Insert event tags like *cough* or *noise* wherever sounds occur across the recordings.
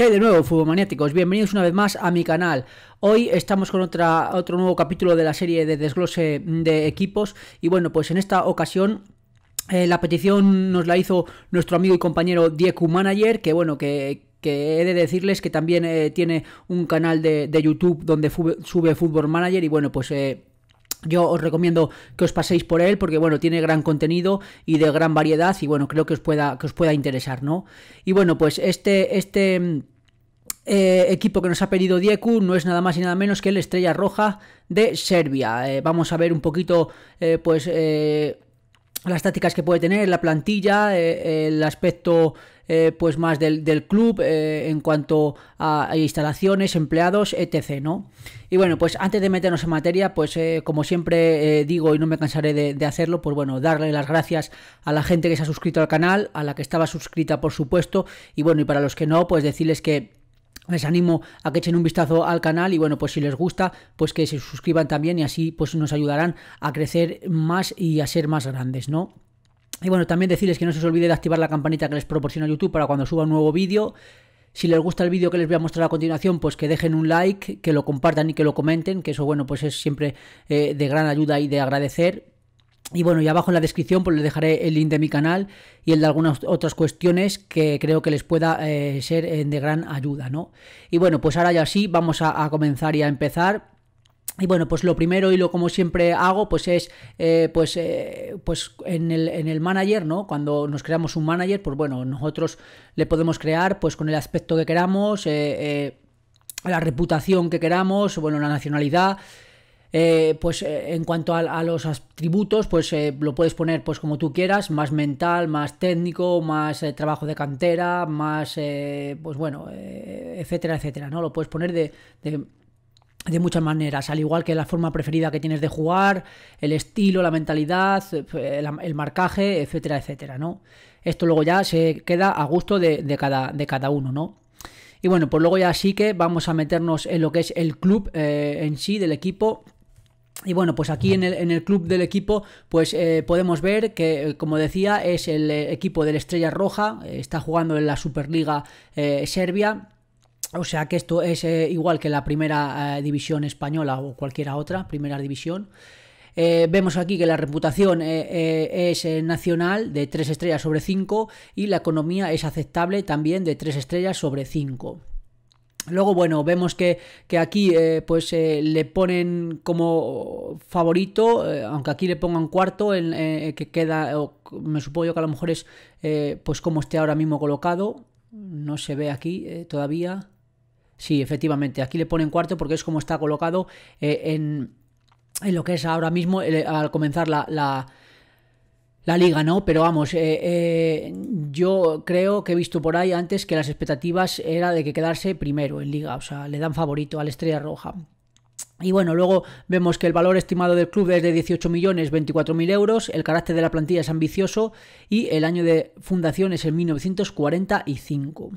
¿Qué de nuevo, Fútbol Bienvenidos una vez más a mi canal. Hoy estamos con otro nuevo capítulo de la serie de desglose de equipos. Y bueno, pues en esta ocasión eh, la petición nos la hizo nuestro amigo y compañero Dieku Manager, que bueno, que, he de decirles que también eh, tiene un canal de, YouTube donde sube Fútbol Manager y bueno, pues... Eh, yo os recomiendo que os paséis por él porque bueno, tiene gran contenido y de gran variedad y bueno, creo que os pueda que os pueda interesar, ¿no? Y bueno, pues este este mm, eh, equipo que nos ha pedido Dieku no es nada más y nada menos que el Estrella Roja de Serbia. Eh, vamos a ver un poquito eh, pues las tácticas que puede tener, la plantilla, eh, eh, el aspecto eh, pues más del, club en cuanto a, instalaciones, empleados, etc. Y bueno, pues antes de meternos en materia, pues como siempre digo y no me cansaré de, de, hacerlo, pues bueno, darle las gracias a la gente que se ha suscrito al canal, a la que estaba suscrita por supuesto, y bueno, y para los que no, pues decirles que les animo a que echen un vistazo al canal y bueno, pues si les gusta, pues que se suscriban también y así pues nos ayudarán a crecer más y a ser más grandes, ¿no? Y bueno, también decirles que no se os olvide de activar la campanita que les proporciona YouTube para cuando suba un nuevo vídeo. Si les gusta el vídeo que les voy a mostrar a continuación, pues que dejen un like, que lo compartan y que lo comenten, que eso bueno, pues es siempre eh, de gran ayuda y de agradecer. Y bueno, y abajo en la descripción pues les dejaré el link de mi canal y el de algunas otras cuestiones que creo que les pueda eh, ser eh, de gran ayuda, ¿no? Y bueno, pues ahora ya sí, vamos a, comenzar y a empezar. Y bueno, pues lo primero y lo como siempre hago, pues es, eh, pues, pues en el, manager, ¿no? Cuando nos creamos un manager, pues bueno, nosotros le podemos crear, pues con el aspecto que queramos, la reputación que queramos, bueno, la nacionalidad, eh, pues eh, en cuanto a, los atributos, pues eh, lo puedes poner pues como tú quieras, más mental, más técnico, más trabajo de cantera, más, pues bueno, etcétera, etcétera, ¿no? Lo puedes poner de, de, muchas maneras, al igual que la forma preferida que tienes de jugar, el estilo, la mentalidad, pues, el, marcaje, etcétera, etcétera, ¿no? Esto luego ya se queda a gusto de, cada, de cada uno, ¿no? Y bueno, pues luego ya sí que vamos a meternos en lo que es el club en sí del equipo y bueno, pues aquí en el, club del equipo, pues eh, podemos ver que, como decía, es el eh, equipo de la Estrella Roja, eh, está jugando en la Superliga Serbia. O sea que esto es igual que la primera división española o cualquiera otra, primera división. vemos aquí que la reputación es nacional de 3 estrellas sobre 5 y la economía es aceptable también de 3 estrellas sobre 5. Luego, bueno, vemos que, aquí eh, pues eh, le ponen como favorito, eh, aunque aquí le pongan cuarto, que queda, me supongo yo que a lo mejor es pues como esté ahora mismo colocado, no se ve aquí todavía. Sí, efectivamente, aquí le ponen cuarto porque es como está colocado en, lo que es ahora mismo al comenzar la la liga, ¿no? Pero vamos, eh, eh, yo creo que he visto por ahí antes que las expectativas era de que quedarse primero en liga, o sea, le dan favorito a la Estrella Roja. Y bueno, luego vemos que el valor estimado del club es de 18 millones 24 mil euros, el carácter de la plantilla es ambicioso y el año de fundación es el 1945.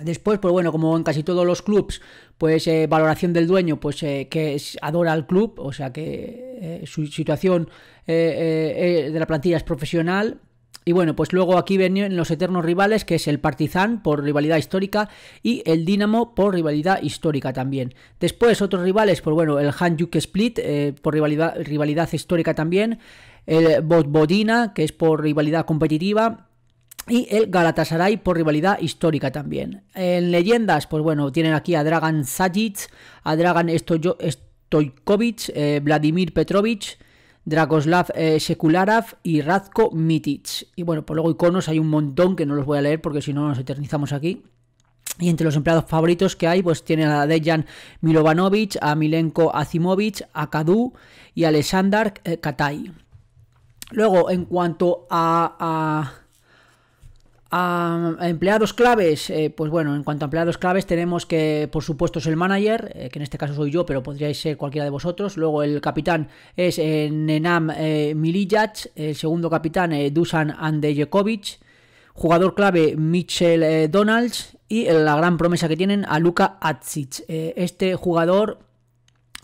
Después, pues bueno, como en casi todos los clubs, pues eh, valoración del dueño, pues eh, que adora al club, o sea que eh, su situación de la plantilla es profesional. Y bueno, pues luego aquí venían los eternos rivales, que es el Partizan por rivalidad histórica y el Dinamo por rivalidad histórica también. Después otros rivales, pues bueno, el Hanjuk Split por rivalidad, rivalidad histórica también, el Bodina, que es por rivalidad competitiva, y el Galatasaray por rivalidad histórica también. En leyendas, pues bueno, tienen aquí a Dragan Sajic, a Dragan Stojkovic, eh, Vladimir Petrovic, Dragoslav eh, Sekularav Sekularov y Radko Mitic. Y bueno, pues luego iconos hay un montón que no los voy a leer porque si no nos eternizamos aquí. Y entre los empleados favoritos que hay, pues tienen a Dejan Milovanovic, a Milenko Azimovic, a Kadu y a Alexander eh, Katai. Luego, en cuanto a a empleados claves, eh, pues bueno, en cuanto a empleados claves tenemos que por supuesto es el manager, eh, que en este caso soy yo, pero podríais ser cualquiera de vosotros. Luego el capitán es eh, Nenam Milijac, el segundo capitán Dusan Andejekovic, jugador clave Mitchell Donalds y la gran promesa que tienen a Luka Atsic. este jugador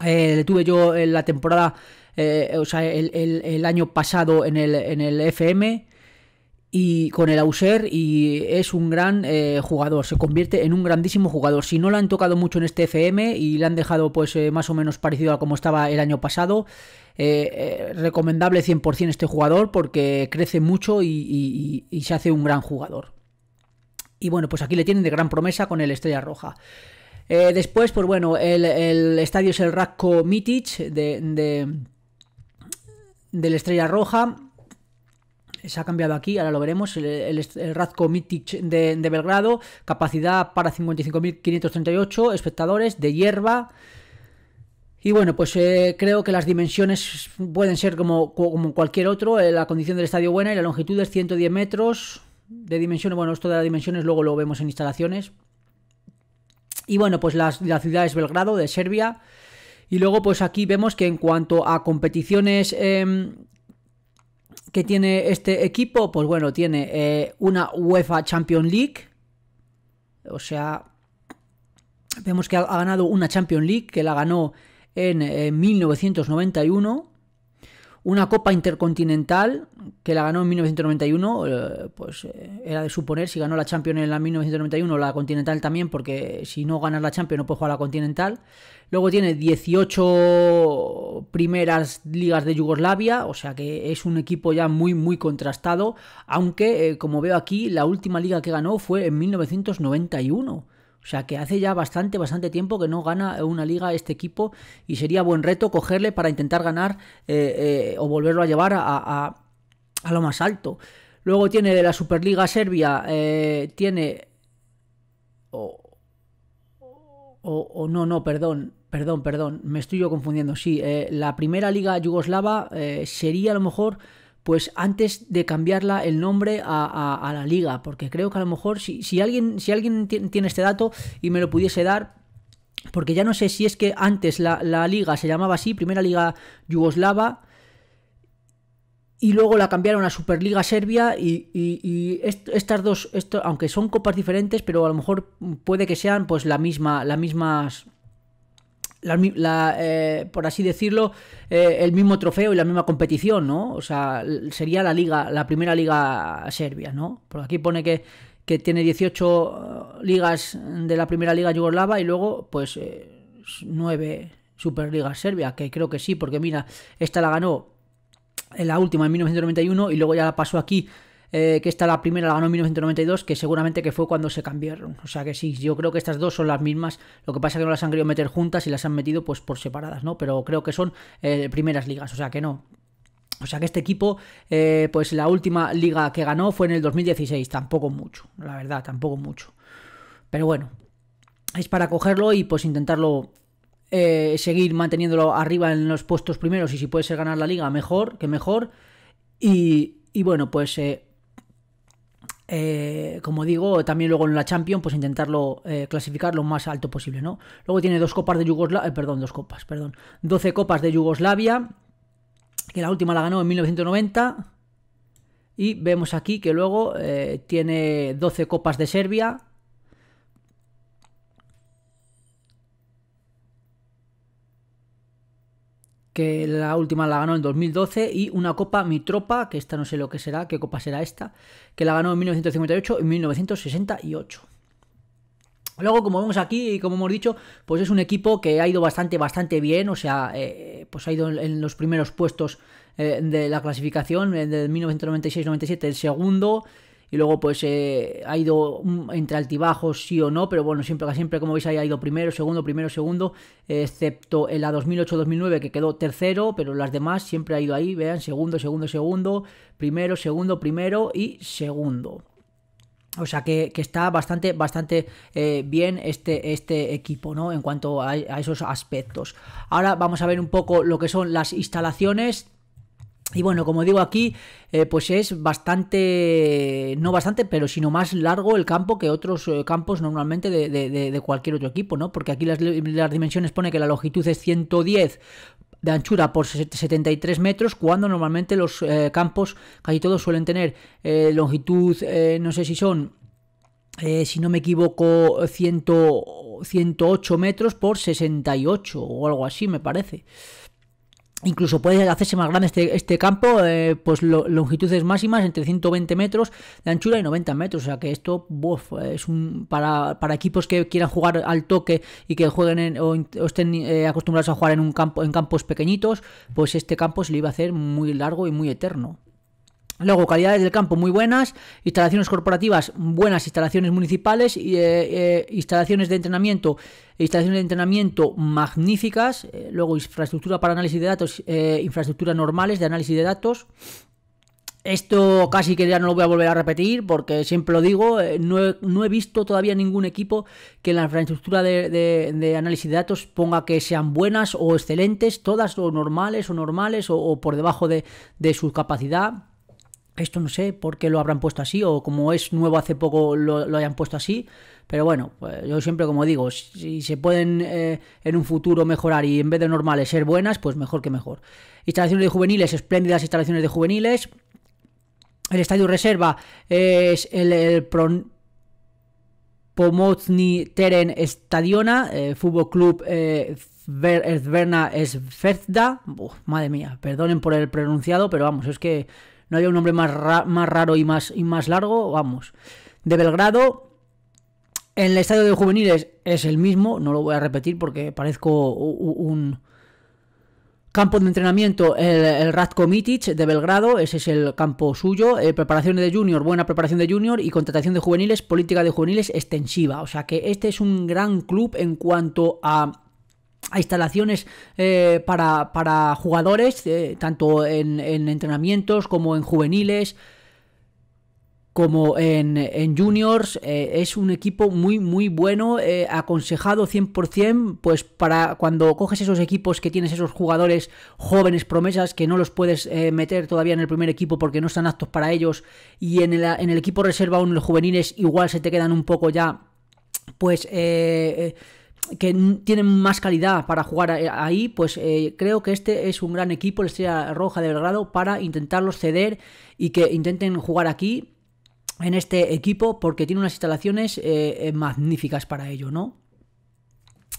le tuve yo en la temporada, o sea, el, año pasado en el, en el FM y con el Auser y es un gran eh, jugador, se convierte en un grandísimo jugador. Si no lo han tocado mucho en este FM y le han dejado pues eh, más o menos parecido a como estaba el año pasado, eh, recomendable 100% este jugador porque crece mucho y, se hace un gran jugador. Y bueno, pues aquí le tienen de gran promesa con el Estrella Roja. después, pues bueno, el, estadio es el Rasko Mitic de, del Estrella Roja se ha cambiado aquí, ahora lo veremos, el, Radko Mitic de, Belgrado, capacidad para 55.538 espectadores de hierba. Y bueno, pues eh, creo que las dimensiones pueden ser como, como cualquier otro, eh, la condición del estadio buena y la longitud es 110 metros de dimensiones, bueno, esto de las dimensiones luego lo vemos en instalaciones. Y bueno, pues la ciudad es Belgrado, de Serbia. Y luego, pues aquí vemos que en cuanto a competiciones em, que tiene este equipo? Pues bueno, tiene eh, una UEFA Champions League. O sea, vemos que ha, ganado una Champions League que la ganó en 1991. Eh, una Copa Intercontinental que la ganó en 1991, eh, pues eh, era de suponer, si ganó la Champions en la 1991, la Continental también, porque si no ganas la Champions no puedes jugar la Continental. Luego tiene 18 primeras ligas de Yugoslavia, o sea que es un equipo ya muy, muy contrastado, aunque, eh, como veo aquí, la última liga que ganó fue en 1991. O sea que hace ya bastante, bastante tiempo que no gana una liga este equipo y sería buen reto cogerle para intentar ganar eh, eh, o volverlo a llevar a, lo más alto. Luego tiene de la Superliga Serbia, eh, tiene... O, o, no, no, perdón, perdón, perdón, me estoy yo confundiendo. Sí, la primera liga yugoslava sería a lo mejor pues antes de cambiarla el nombre a, la liga, porque creo que a lo mejor si, alguien, si alguien tiene este dato y me lo pudiese dar, porque ya no sé si es que antes la, liga se llamaba así, Primera Liga Yugoslava, y luego la cambiaron a Superliga Serbia y, estas dos, esto, aunque son copas diferentes, pero a lo mejor puede que sean pues la misma, las mismas eh, por así decirlo, eh, el mismo trofeo y la misma competición, ¿no? O sea, sería la liga, la primera liga serbia, ¿no? Por aquí pone que, tiene 18 uh, ligas de la primera liga yugoslava y luego, pues, 9 eh, superligas serbia, que creo que sí, porque mira, esta la ganó en la última en 1991 y luego ya la pasó aquí eh, que esta la primera la ganó en 1992, que seguramente que fue cuando se cambiaron. O sea que sí, yo creo que estas dos son las mismas, lo que pasa es que no las han querido meter juntas y las han metido pues por separadas, ¿no? Pero creo que son eh, primeras ligas, o sea que no, o sea que este equipo, eh, pues la última liga que ganó fue en el 2016, tampoco mucho, la verdad, tampoco mucho. Pero bueno, es para cogerlo y pues intentarlo seguir manteniéndolo arriba en los puestos primeros y si puede ser ganar la liga, mejor, que mejor. Y, y bueno, pues eh, eh, como digo, también luego en la Champions, pues intentarlo eh, clasificar lo más alto posible, ¿no? Luego tiene dos copas de Yugoslavia, eh, perdón, dos copas, perdón, 12 copas de Yugoslavia, que la última la ganó en 1990, y vemos aquí que luego tiene 12 copas de Serbia, que la última la ganó en 2012, y una Copa Mitropa, que esta no sé lo que será, qué copa será esta, que la ganó en 1958 y 1968. Luego, como vemos aquí y como hemos dicho, pues es un equipo que ha ido bastante, bastante bien, o sea, eh, pues ha ido en los primeros puestos eh, de la clasificación, eh, de 1996-97 el segundo, y luego pues eh, ha ido mm, entre altibajos sí o no, pero bueno, siempre, siempre como veis ha ido primero, segundo, primero, segundo, excepto en la 2008-2009 que quedó tercero, pero las demás siempre ha ido ahí, vean, segundo, segundo, segundo, primero, segundo, primero y segundo. O sea que, está bastante, bastante eh, bien este, este equipo, ¿no? En cuanto a, esos aspectos. Ahora vamos a ver un poco lo que son las instalaciones. Y bueno, como digo aquí, eh, pues es bastante, no bastante, pero sino más largo el campo que otros eh, campos normalmente de, cualquier otro equipo, ¿no? Porque aquí las, dimensiones pone que la longitud es 110 de anchura por 73 metros, cuando normalmente los eh, campos casi todos suelen tener longitud, no sé si son si no me equivoco, 100, 108 metros por 68 o algo así, me parece. Incluso puede hacerse más grande este, este campo, eh, pues longitudes máximas entre 120 metros de anchura y 90 metros. O sea que esto es un, para, equipos que quieran jugar al toque y que jueguen o, estén eh, acostumbrados a jugar en un campo en campos pequeñitos, pues este campo se le iba a hacer muy largo y muy eterno. Luego, calidades del campo muy buenas, instalaciones corporativas, buenas instalaciones municipales, y, eh, eh, instalaciones de entrenamiento, instalaciones de entrenamiento magníficas, eh, luego infraestructura para análisis de datos, infraestructura normales de análisis de datos. Esto casi que ya no lo voy a volver a repetir porque siempre lo digo, no he, visto todavía ningún equipo que la infraestructura de, análisis de datos ponga que sean buenas o excelentes, todas o normales o normales o, por debajo de, de su capacidad. Esto no sé por qué lo habrán puesto así o como es nuevo hace poco lo, hayan puesto así. Pero bueno, pues yo siempre como digo, si se pueden eh, en un futuro mejorar y en vez de normales ser buenas, pues mejor que mejor. Instalaciones de juveniles, espléndidas instalaciones de juveniles. El estadio reserva es el, el Teren Stadiona, eh, Fútbol Club eh, Zverna Madre mía, perdonen por el pronunciado, pero vamos, es que no había un nombre más, más raro y más, y más largo, vamos. De Belgrado, en el estadio de juveniles es el mismo, no lo voy a repetir porque parezco un campo de entrenamiento, el, el de Belgrado, ese es el campo suyo, eh, preparaciones de junior, buena preparación de junior y contratación de juveniles, política de juveniles extensiva, o sea que este es un gran club en cuanto a a instalaciones eh, para, jugadores, eh, tanto en, entrenamientos como en juveniles, como en, juniors. Eh, es un equipo muy, muy bueno, aconsejado 100%, pues para cuando coges esos equipos que tienes, esos jugadores jóvenes, promesas, que no los puedes meter todavía en el primer equipo porque no están aptos para ellos, y en el, en el equipo reserva aún en los juveniles igual se te quedan un poco ya, pues que tienen más calidad para jugar eh, ahí, pues eh, creo que este es un gran equipo, la Estrella Roja de Belgrado, para intentarlos ceder y que intenten jugar aquí en este equipo porque tiene unas instalaciones eh, magníficas para ello, ¿no?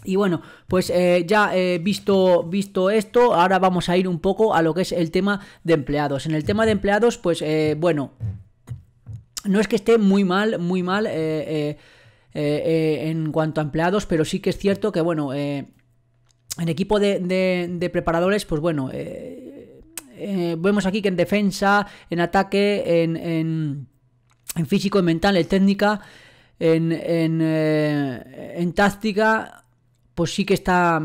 Y bueno, pues ya he visto, visto esto, ahora vamos a ir un poco a lo que es el tema de empleados. En el tema de empleados, pues bueno, no es que esté muy mal, muy mal. Eh, eh, en cuanto a empleados, pero sí que es cierto que, bueno, eh, en equipo de, preparadores, pues bueno, vemos aquí que en defensa, en ataque, en, físico, en mental, en técnica, en, táctica, pues sí que está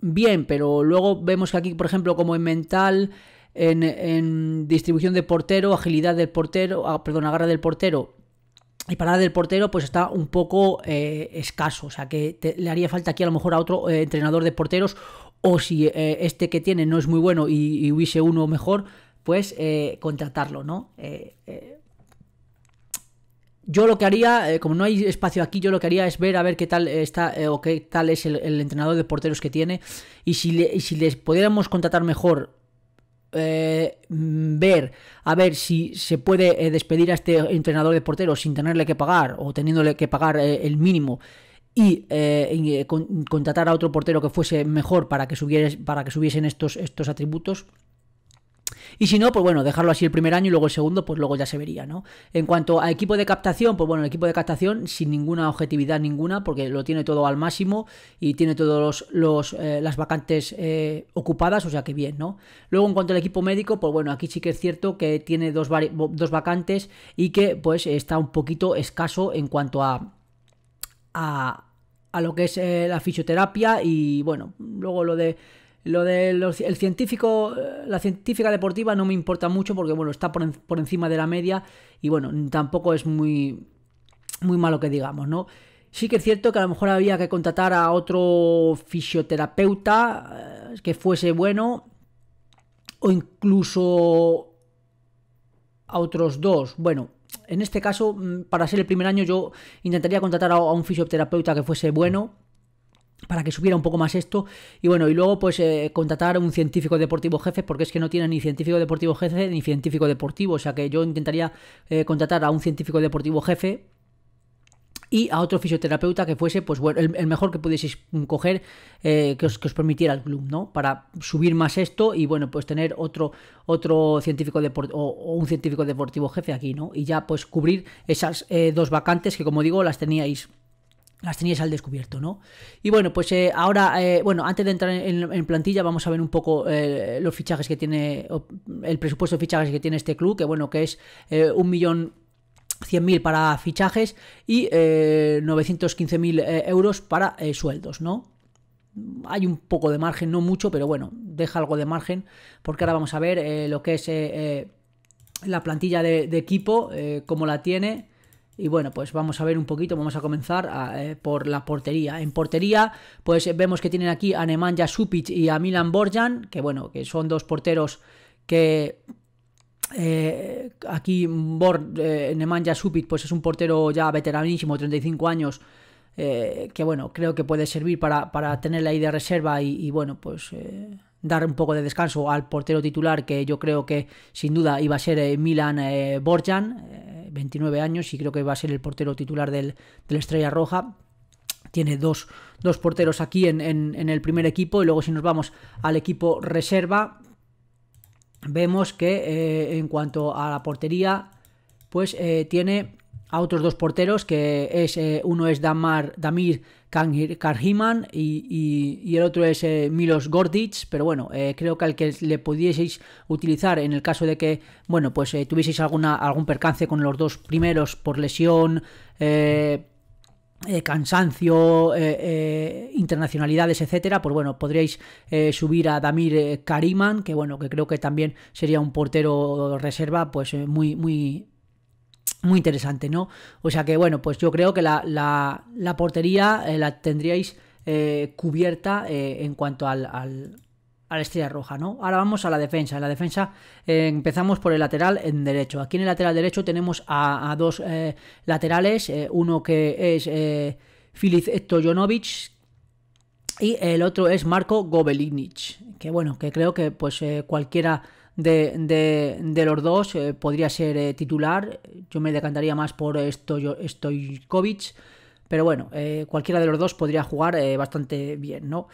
bien, pero luego vemos que aquí, por ejemplo, como en mental, en, en distribución de portero, agilidad del portero, ah, perdón, agarra del portero, y para del portero pues está un poco eh, escaso, o sea que le haría falta aquí a lo mejor a otro eh, entrenador de porteros o si eh, este que tiene no es muy bueno y, hubiese uno mejor, pues contratarlo, ¿no? Yo lo que haría, como no hay espacio aquí, yo lo que haría es ver a ver qué tal está o qué tal es el, entrenador de porteros que tiene y si, y si les pudiéramos contratar mejor eh, mm, ver a ver si se puede eh, despedir a este entrenador de porteros sin tenerle que pagar o teniéndole que pagar eh, el mínimo y, contratar a otro portero que fuese mejor para que, para que subiesen estos, estos atributos y si no, pues bueno, dejarlo así el primer año y luego el segundo, pues luego ya se vería, ¿no? En cuanto a equipo de captación, pues bueno, el equipo de captación sin ninguna objetividad ninguna, porque lo tiene todo al máximo y tiene todas los, eh, las vacantes eh, ocupadas, o sea que bien, ¿no? Luego en cuanto al equipo médico, pues bueno, aquí sí que es cierto que tiene dos, dos vacantes y que pues está un poquito escaso en cuanto a... a a lo que es eh, la fisioterapia y bueno, luego lo de lo del de científico, eh, la científica deportiva no me importa mucho porque, bueno, está por, por, encima de la media y, bueno, tampoco es muy, muy malo que digamos, ¿no? Sí que es cierto que a lo mejor había que contratar a otro fisioterapeuta eh, que fuese bueno o incluso a otros dos. Bueno, en este caso, mm, para ser el primer año, yo intentaría contratar a un fisioterapeuta que fuese bueno para que subiera un poco más esto y bueno y luego pues eh, contratar a un científico deportivo jefe porque es que no tiene ni científico deportivo jefe ni científico deportivo o sea que yo intentaría eh, contratar a un científico deportivo jefe y a otro fisioterapeuta que fuese pues bueno, el, mejor que pudieseis coger eh, que, os, que, os, permitiera el club, ¿no? Para subir más esto y bueno, pues tener otro, otro científico deportivo o un científico deportivo jefe aquí, ¿no? Y ya pues cubrir esas dos vacantes que como digo las teníais las tenías al descubierto, ¿no? Y bueno, pues eh, ahora, eh, bueno, antes de entrar en, plantilla, vamos a ver un poco eh, los fichajes que tiene, el presupuesto de fichajes que tiene este club, que bueno, que es un millón para fichajes y 915.000 euros para sueldos, ¿no? Hay un poco de margen, no mucho, pero bueno, deja algo de margen, porque ahora vamos a ver lo que es la plantilla de, de equipo, cómo la tiene y bueno, pues vamos a ver un poquito, vamos a comenzar eh, por la portería. En portería, pues vemos que tienen aquí a Nemanja Supic y a Milan Borjan, que bueno, que son dos porteros que eh, aquí Bor, eh, Nemanja Supic, pues es un portero ya veteranísimo, 35 años, que bueno, creo que puede servir para, para la ahí de reserva y bueno, pues dar un poco de descanso al portero titular, que yo creo que sin duda iba a ser eh, Milan eh, Borjan, 29 eh, años, y creo que va a ser el portero titular del, del Estrella Roja tiene dos, porteros aquí en, el primer equipo y luego si nos vamos al equipo reserva vemos que en cuanto a la portería pues tiene a otros dos porteros, que es eh, uno es Damir Karhiman y, y, el otro es eh, Milos Gordic, pero bueno, eh, creo que al que le pudieseis utilizar en el caso de que, bueno, pues tuvieseis alguna, algún percance con los dos primeros por lesión, cansancio, internacionalidades, etcétera, pues bueno, podríais subir a Damir Kariman, que bueno, que creo que también sería un portero reserva, pues muy, muy, muy interesante, ¿no? O sea que bueno, pues yo creo que la, portería eh, la tendríais eh, cubierta eh, en cuanto al, al, a la estrella roja, ¿no? Ahora vamos a la defensa. En la defensa empezamos por el lateral en derecho. Aquí en el lateral derecho tenemos a, dos laterales, uno que es Filip Tojonovic, y el otro es Marco Gobelinic, que bueno, que creo que pues cualquiera de, de, los dos eh, podría ser eh, titular. Yo me decantaría más por estoy Stojkovic, pero bueno, eh, cualquiera de los dos podría jugar bastante bien, ¿no?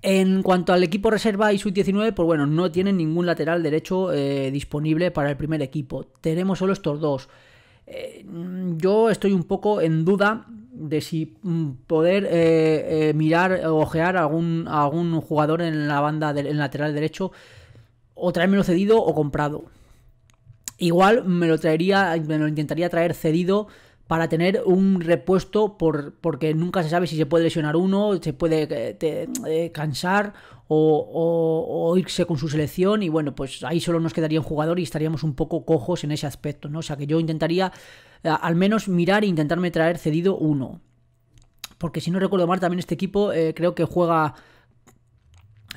En cuanto al equipo reserva y sub-19, pues bueno, no tienen ningún lateral derecho disponible para el primer equipo. Tenemos solo estos dos. yo estoy un poco en duda de si mm, poder mirar o ojear algún, algún jugador en la banda del lateral derecho o lo cedido o comprado. Igual me lo traería, me lo intentaría traer cedido para tener un repuesto por, porque nunca se sabe si se puede lesionar uno, se puede eh, eh, cansar o, irse con su selección y bueno, pues ahí solo nos quedaría un jugador y estaríamos un poco cojos en ese aspecto, ¿no? O sea que yo intentaría eh, al menos mirar e intentarme traer cedido uno. Porque si no recuerdo mal, también este equipo creo que juega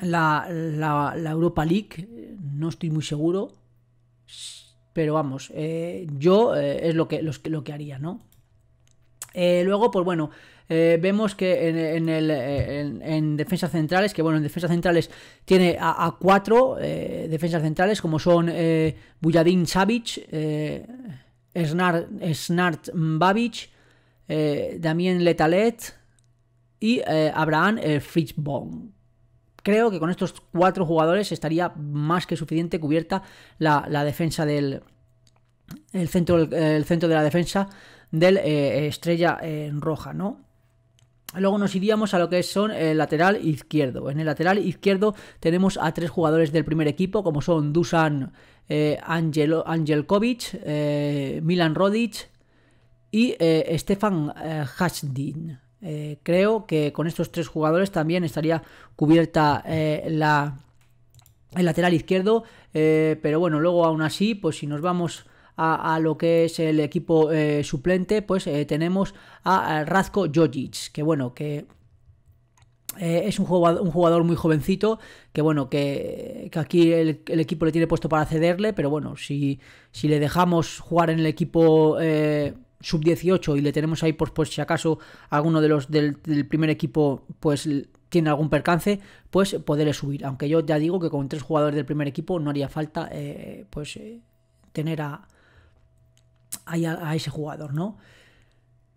la, Europa League, no estoy muy seguro, pero vamos, eh, yo eh, es lo que, lo que haría, ¿no? Eh, luego, pues bueno, vemos que en, defensas centrales, que bueno, en defensas centrales tiene a, cuatro defensas centrales, como son Bujadin Savic, Snart, Snart Babic, Damien Letalet y Abraham Fritzbong creo que con estos cuatro jugadores estaría más que suficiente cubierta la, defensa del el centro, el, centro de la defensa del eh, Estrella en eh, Roja, ¿no? Luego nos iríamos a lo que son el lateral izquierdo. En el lateral izquierdo tenemos a tres jugadores del primer equipo, como son Dusan eh, Angelkovic, Milan Rodic y Stefan Hasdin. Eh, creo que con estos tres jugadores también estaría cubierta eh, la, el lateral izquierdo. Eh, pero bueno, luego aún así, pues si nos vamos a, lo que es el equipo suplente, pues tenemos a, Razco Razko Jojic, que bueno, que es un jugador, un jugador, muy jovencito, que bueno, que, aquí el, equipo le tiene puesto para cederle, pero bueno, si, si le dejamos jugar en el equipo eh, sub-18 y le tenemos ahí pues, por, si acaso alguno de los del, primer equipo pues tiene algún percance, pues poderle subir. Aunque yo ya digo que con tres jugadores del primer equipo no haría falta eh, pues eh, tener a, a, ese jugador, ¿no?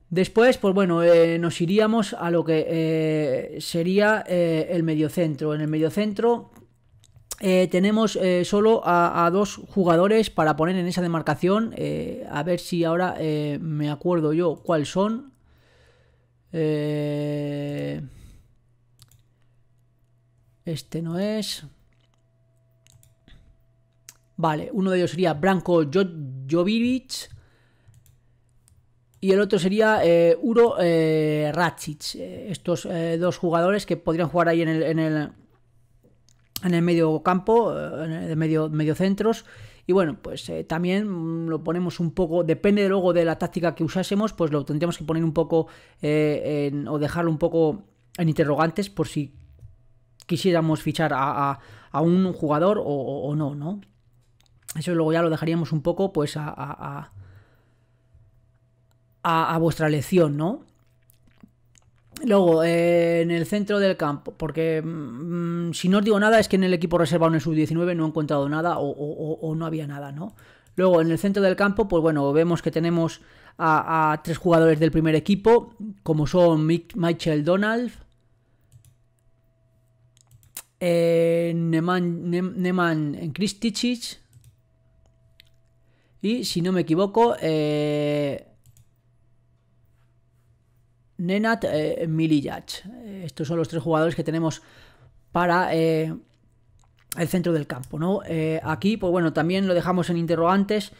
Después, pues bueno, eh, nos iríamos a lo que sería el mediocentro. En el mediocentro eh, tenemos eh, solo a, dos jugadores para poner en esa demarcación. Eh, a ver si ahora me acuerdo yo cuáles son. este no es. Vale, uno de ellos sería Branko Jovivic Jovic. Y el otro sería Uro Ratchich. Estos dos jugadores que podrían jugar ahí en el en el medio campo, eh, en el medio, medio centros. Y bueno, pues eh, también mm, lo ponemos un poco, depende luego de la táctica que usásemos, pues lo tendríamos que poner un poco eh, o dejarlo un poco en interrogantes por si quisiéramos fichar a, un jugador o, no, ¿no? Eso luego ya lo dejaríamos un poco pues a, a vuestra elección, ¿no? Luego, eh, en el centro del campo, porque mm, si no os digo nada es que en el equipo reservado en el sub-19 no he encontrado nada o, no había nada, ¿no? Luego, en el centro del campo, pues bueno, vemos que tenemos a, tres jugadores del primer equipo, como son Michael Donald, eh, Neman, Neman y, si no me equivoco, eh, Nenat eh, Milijac. Eh, estos son los tres jugadores que tenemos para eh, el centro del campo. ¿no? Eh, aquí, pues bueno, también lo dejamos en interrogantes.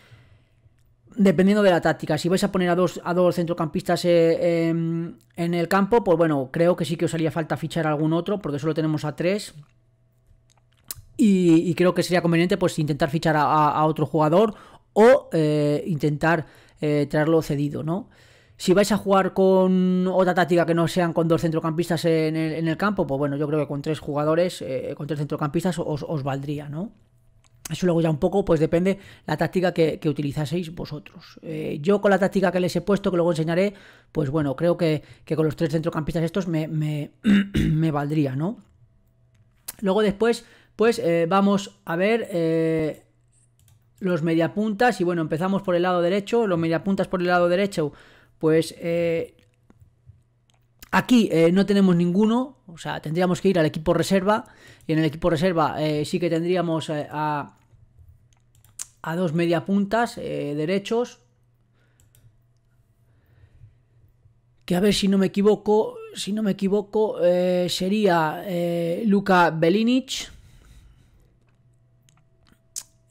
Dependiendo de la táctica, si vais a poner a dos, centrocampistas em, en el campo, pues bueno, creo que sí que os haría falta fichar a algún otro, porque solo tenemos a tres. Y, creo que sería conveniente pues intentar fichar a, a otro jugador o intentar traerlo cedido, ¿no? Si vais a jugar con otra táctica que no sean con dos centrocampistas en el, campo, pues bueno, yo creo que con tres jugadores, eh, con tres centrocampistas os, valdría, ¿no? Eso luego ya un poco, pues depende la táctica que, utilizaseis vosotros. Eh, yo con la táctica que les he puesto, que luego enseñaré, pues bueno, creo que, con los tres centrocampistas estos me, *clears throat* valdría, ¿no? Luego después, pues eh, vamos a ver los mediapuntas. Y bueno, empezamos por el lado derecho. Los mediapuntas por el lado derecho, pues eh, aquí eh, no tenemos ninguno, o sea, tendríamos que ir al equipo reserva, y en el equipo reserva eh, sí que tendríamos a, dos media puntas derechos, que a ver si no me equivoco, si no me equivoco, sería Luca Belinic,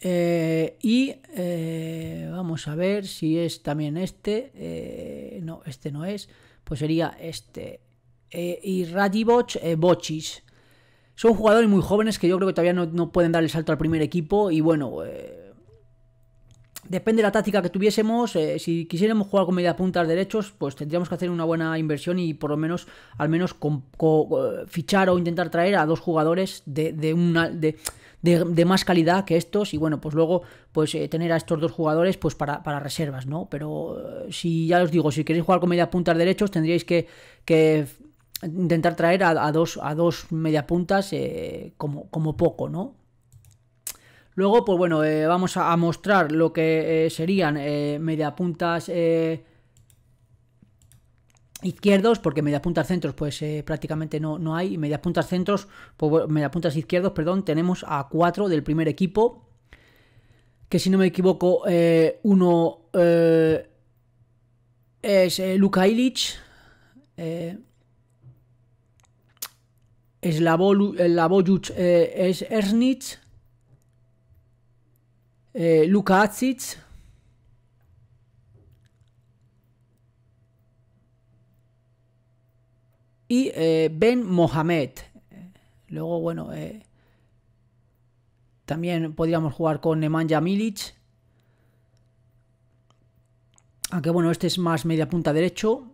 eh, y eh, vamos a ver si es también este. Eh, no, este no es. Pues sería este. y Radivoch Bochis. Son jugadores muy jóvenes que yo creo que todavía no, pueden dar el salto al primer equipo. Y bueno, depende de la táctica que tuviésemos. si quisiéramos jugar con media puntas derechos, pues tendríamos que hacer una buena inversión y por lo menos, al menos, fichar o intentar traer a dos jugadores de, de una. De, de, más calidad que estos y bueno, pues luego pues eh, tener a estos dos jugadores pues para, reservas, ¿no? Pero eh, si ya os digo, si queréis jugar con media puntas derechos tendríais que, que intentar traer a, dos, a dos media puntas eh, como, como poco, ¿no? Luego, pues bueno, vamos a, mostrar lo que serían media puntas izquierdos, porque puntas centros pues eh, prácticamente no, no hay, puntas centros, pues, puntas izquierdos, perdón, tenemos a cuatro del primer equipo, que si no me equivoco, eh, uno es Luka Ilic, Eh, es Ernitz, eh, Luka Azic. y eh, Ben Mohamed. Luego, bueno, eh, también podríamos jugar con Nemanja Milic. Aunque bueno, este es más media punta derecho.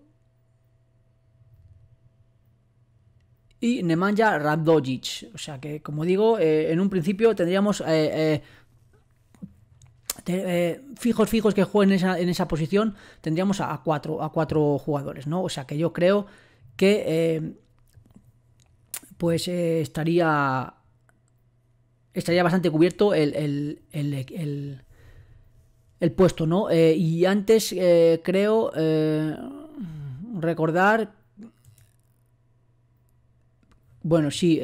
Y Nemanja Radojic. O sea que, como digo, eh, en un principio tendríamos fijos, fijos que jueguen en esa, posición, tendríamos a, cuatro, a cuatro jugadores, ¿no? O sea que yo creo que eh, pues eh, estaría estaría bastante cubierto el, puesto, ¿no? Eh, y antes creo recordar, bueno, sí,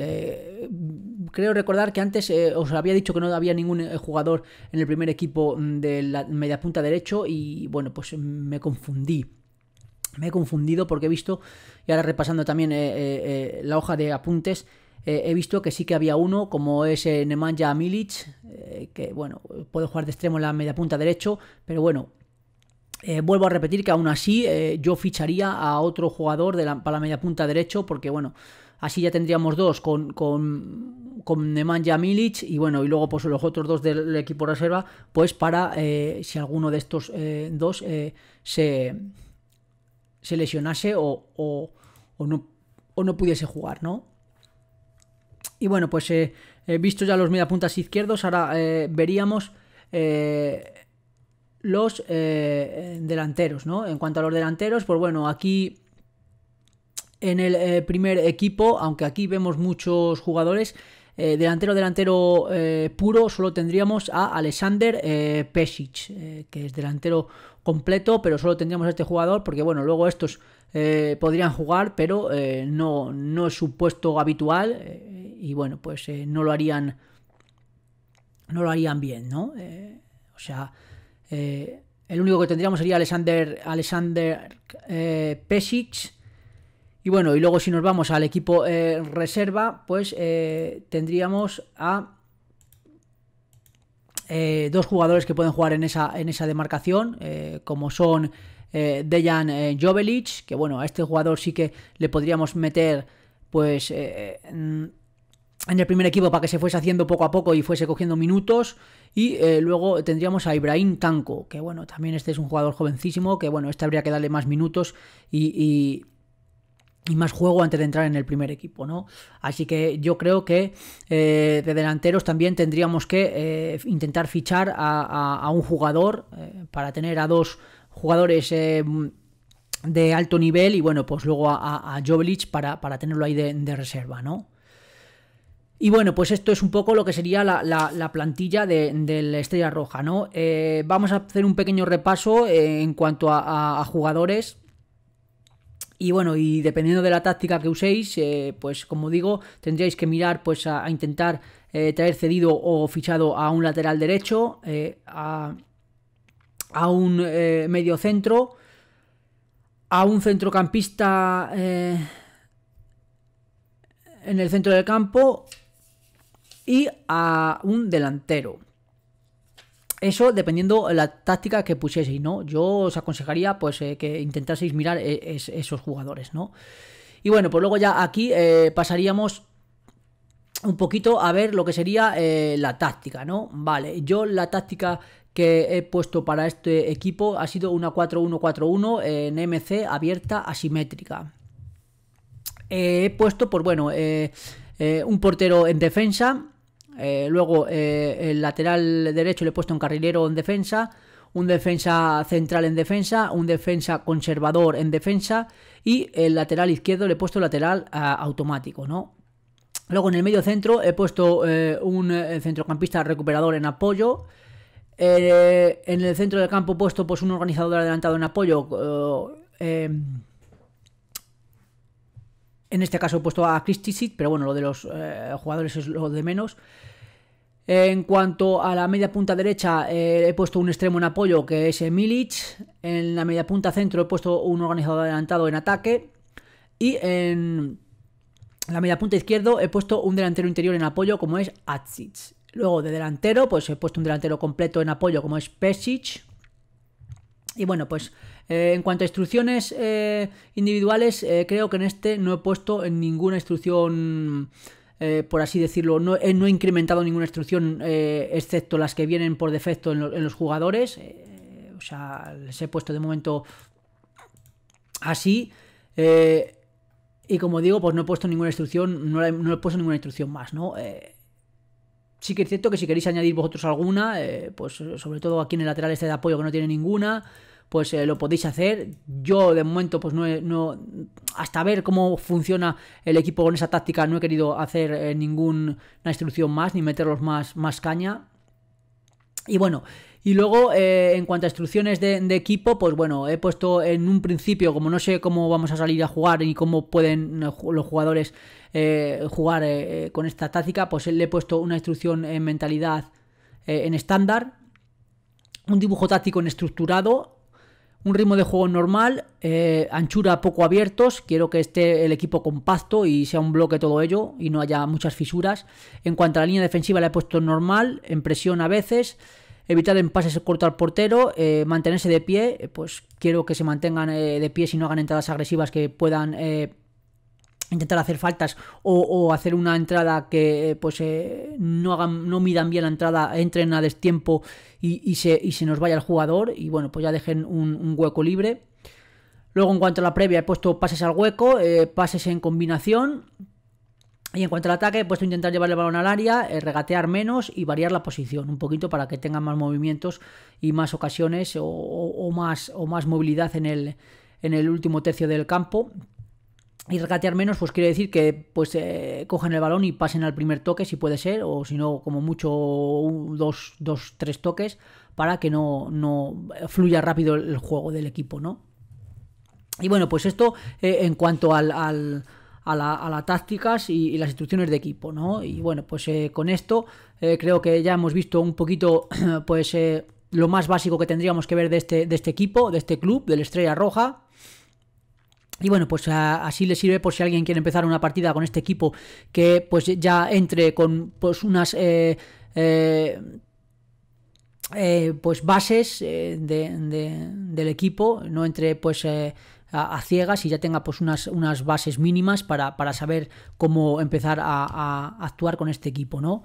creo recordar que antes os había dicho que no había ningún jugador en el primer equipo mm, de la media punta derecho y bueno, pues me confundí me he confundido porque he visto, y ahora repasando también eh, eh, eh, la hoja de apuntes, he visto que sí que había uno, como es Nemanja Milic, que bueno, puede jugar de extremo en la media punta derecho, pero bueno, vuelvo a repetir que aún así yo ficharía a otro jugador de la, para la media punta derecho porque bueno, así ya tendríamos dos con, con, con Nemanja Milic y bueno, y luego pues los otros dos del, equipo reserva pues para si alguno de estos dos se se lesionase o, no, no, pudiese jugar, ¿no? Y bueno, pues he eh, eh, visto ya los puntas izquierdos, ahora eh, veríamos los delanteros, ¿no? En cuanto a los delanteros, pues bueno, aquí en el primer equipo, aunque aquí vemos muchos jugadores, delantero, delantero puro, solo tendríamos a Alexander eh, que es delantero completo, pero solo tendríamos a este jugador, porque bueno, luego estos eh, podrían jugar, pero eh, no, no es su puesto habitual eh, y bueno, pues no lo harían no lo harían bien, ¿no? o sea, el único que tendríamos sería Alexander, Alexander Pesic. Y bueno, y luego si nos vamos al equipo reserva, pues tendríamos a eh, dos jugadores que pueden jugar en esa, en esa demarcación, eh, como son eh, Dejan Jovelic, que bueno, a este jugador sí que le podríamos meter pues en el primer equipo para que se fuese haciendo poco a poco y fuese cogiendo minutos. Y luego tendríamos a Ibrahim Tanco, que bueno, también este es un jugador jovencísimo, que bueno, este habría que darle más minutos y y más juego antes de entrar en el primer equipo, ¿no? Así que yo creo que eh, de delanteros también tendríamos que eh, intentar fichar a, un jugador eh, para tener a dos jugadores de alto nivel y bueno, pues luego a, a Jovelich para, tenerlo ahí de, reserva, ¿no? Y bueno, pues esto es un poco lo que sería la, plantilla de, la Estrella Roja, ¿no? vamos a hacer un pequeño repaso en cuanto a jugadores y bueno, y dependiendo de la táctica que uséis, eh, pues como digo, tendréis que mirar pues a, intentar eh, traer cedido o fichado a un lateral derecho, eh, a, un medio centro, a un centrocampista en el centro del campo y a un delantero eso dependiendo la táctica que pusieseis, ¿no? Yo os aconsejaría pues eh, que intentaseis mirar eh, esos jugadores, ¿no? Y bueno, pues luego ya aquí eh, pasaríamos un poquito a ver lo que sería la táctica, ¿no? Vale, yo la táctica que he puesto para este equipo ha sido una 4-1-4-1 en MC abierta asimétrica. he puesto, pues bueno, un portero en defensa, eh, luego eh, el lateral derecho le he puesto un carrilero en defensa, un defensa central en defensa, un defensa conservador en defensa y el lateral izquierdo le he puesto lateral eh, automático, Luego en el medio centro he puesto un centrocampista recuperador en apoyo. en el centro del campo he puesto pues, un organizador adelantado en apoyo. Em, en este caso he puesto a Seat, pero bueno, lo de los jugadores es lo de menos. En cuanto a la media punta derecha, eh, he puesto un extremo en apoyo que es Milic. En la media punta centro he puesto un organizador adelantado en ataque. Y en la media punta izquierdo he puesto un delantero interior en apoyo como es Atsic. Luego de delantero, pues he puesto un delantero completo en apoyo como es Pesic. Y bueno, pues eh, en cuanto a instrucciones eh, individuales, creo que en este no he puesto ninguna instrucción eh, por así decirlo, eh, no, he, incrementado ninguna instrucción eh, excepto las que vienen por defecto en, los jugadores. o sea, les he puesto de momento así. y como digo, pues no he puesto ninguna instrucción, no, he, puesto ninguna instrucción más, sí que es cierto que si queréis añadir vosotros alguna, pues sobre todo aquí en el lateral este de apoyo que no tiene ninguna pues eh, lo podéis hacer. Yo de momento pues no, hasta ver cómo funciona el equipo con esa táctica no he querido hacer eh, ninguna instrucción más ni meterlos más, más caña. Y bueno, y luego, eh, en cuanto a instrucciones de, equipo, pues bueno, he puesto en un principio, como no sé cómo vamos a salir a jugar y cómo pueden los jugadores jugar con esta táctica, pues le he puesto una instrucción en mentalidad en estándar, un dibujo táctico en estructurado, un ritmo de juego normal, eh, anchura poco abiertos, quiero que esté el equipo compacto y sea un bloque todo ello y no haya muchas fisuras. En cuanto a la línea defensiva la he puesto normal, en presión a veces, evitar en pases corto al portero, eh, mantenerse de pie, eh, pues quiero que se mantengan de pie si no hagan entradas agresivas que puedan intentar hacer faltas o, hacer una entrada que eh, pues eh, no no midan bien la entrada entren a destiempo y, se, nos vaya el jugador y bueno pues ya dejen un, hueco libre luego en cuanto a la previa he puesto pases al hueco eh, pases en combinación y en cuanto al ataque he puesto intentar llevar el balón al área regatear menos y variar la posición un poquito para que tengan más movimientos y más ocasiones o, más o más movilidad en el en el último tercio del campo y regatear menos, pues quiere decir que pues eh, cogen el balón y pasen al primer toque, si puede ser, o si no, como mucho, dos, dos, tres toques, para que no, fluya rápido el juego del equipo, ¿no? Y bueno, pues esto eh, en cuanto al, a las tácticas y, las instrucciones de equipo, ¿no? Y bueno, pues eh, con esto creo que ya hemos visto un poquito, *clears throat* pues lo más básico que tendríamos que ver de este, de este equipo, de este club, del Estrella Roja. Y bueno, pues así le sirve por si alguien quiere empezar una partida con este equipo que pues ya entre con pues, unas... Eh, eh, eh, pues bases del equipo, no entre pues a, ciegas y ya tenga pues unas, unas bases mínimas para, saber cómo empezar a, a actuar con este equipo, ¿no?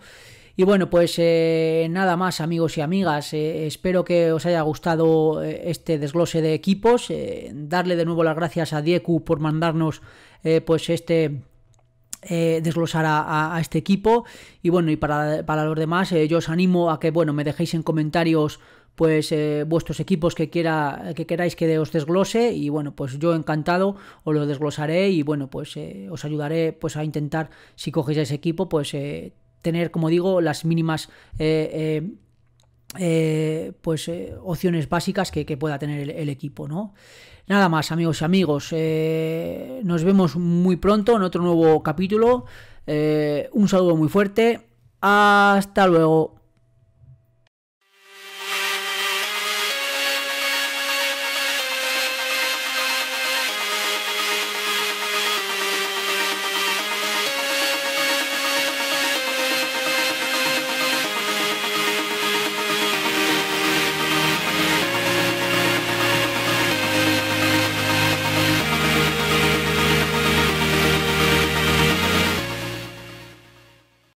Y bueno, pues eh, nada más amigos y amigas, eh, espero que os haya gustado eh, este desglose de equipos, darle de nuevo las gracias a Dieku por mandarnos pues este... desglosar a, este equipo y bueno y para, los demás yo os animo a que bueno me dejéis en comentarios pues vuestros equipos que quiera que queráis que os desglose y bueno pues yo encantado os lo desglosaré y bueno pues os ayudaré pues a intentar si cogéis ese equipo pues tener, como digo, las mínimas... Eh, eh, eh, pues opciones básicas que, pueda tener el, equipo, ¿no? Nada más, amigos y amigos. nos vemos muy pronto en otro nuevo capítulo. un saludo muy fuerte. Hasta luego.